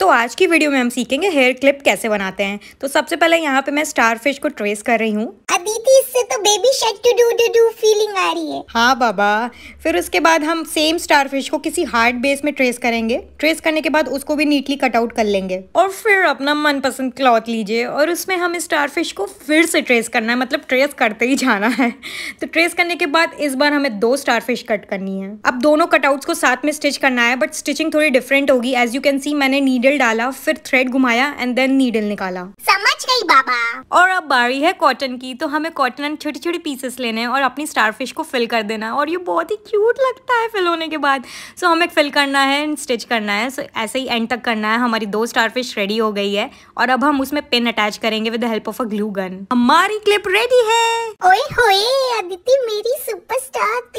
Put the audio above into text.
तो आज की वीडियो में हम सीखेंगे हेयर क्लिप कैसे बनाते हैं तो सबसे पहले यहाँ पे मैं स्टार फिश को ट्रेस कर रही हूँ एटीज से तो baby shark doo doo doo doo feeling आ रही है हाँ बाबा फिर उसके बाद हम सेम स्टारफिश को किसी हार्ड बेस में ट्रेस करेंगे ट्रेस करने के बाद उसको भी नीटली कटआउट कर लेंगे और फिर अपना मनपसंद क्लॉथ लीजिए और उसमें हमें फिश को फिर से ट्रेस करना है मतलब ट्रेस करते ही जाना है तो ट्रेस करने के बाद इस बार हमें दो स्टार फिश कट करनी है अब दोनों कटआउट्स को साथ में स्टिच करना है बट स्टिचिंग थोड़ी डिफरेंट होगी एज यू कैन सी मैंने नीडल डाला फिर थ्रेड घुमाया एंड देन नीडल निकाला नहीं बाबा और अब बारी है कॉटन की तो हमें कॉटन एंड छोटी छोटी पीसेस लेने हैं और अपनी स्टार फिश को फिल कर देना और ये बहुत ही क्यूट लगता है फिल होने के बाद सो so, हमें फिल करना है एंड स्टिच करना है सो so, ऐसे ही एंड तक करना है हमारी दो स्टार फिश रेडी हो गई है और अब हम उसमें पिन अटैच करेंगे with help of a glue gun हमारी क्लिप रेडी है ओए होए अदिति मेरी सुपरस्टार